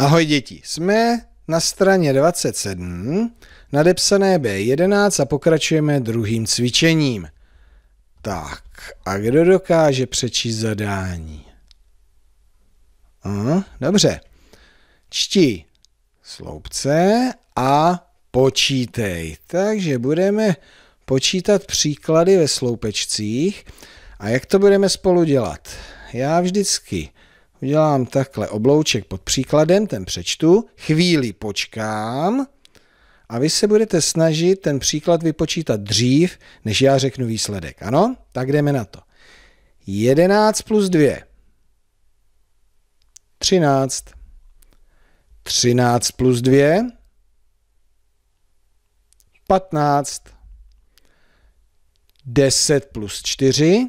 Ahoj děti, jsme na straně 27, nadepsané B11 a pokračujeme druhým cvičením. Tak, a kdo dokáže přečíst zadání? Aha, hm, dobře. Čti sloupce a počítej. Takže budeme počítat příklady ve sloupečcích. A jak to budeme spolu dělat? Já vždycky udělám takhle oblouček pod příkladem, ten přečtu, chvíli počkám a vy se budete snažit ten příklad vypočítat dřív, než já řeknu výsledek. Ano? Tak jdeme na to. 11 plus 2. 13. 13 plus 2. 15. 10 plus 4.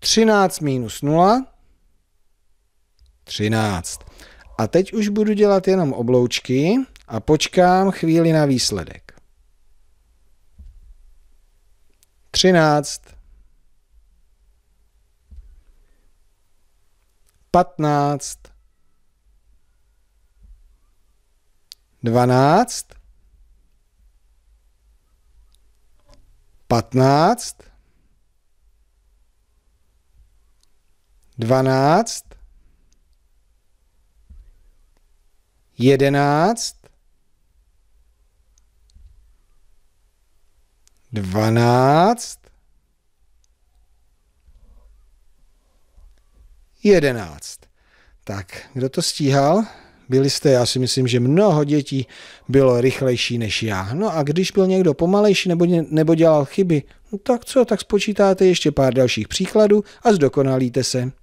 13 minus 0, 13. A teď už budu dělat jenom obloučky a počkám chvíli na výsledek. 13. 15. 12. 15. 12, 11, 12, 11. Tak, kdo to stíhal? Byli jste, já si myslím, že mnoho dětí bylo rychlejší než já. No a když byl někdo pomalejší nebo, nebo dělal chyby, no tak co, tak spočítáte ještě pár dalších příkladů a zdokonalíte se.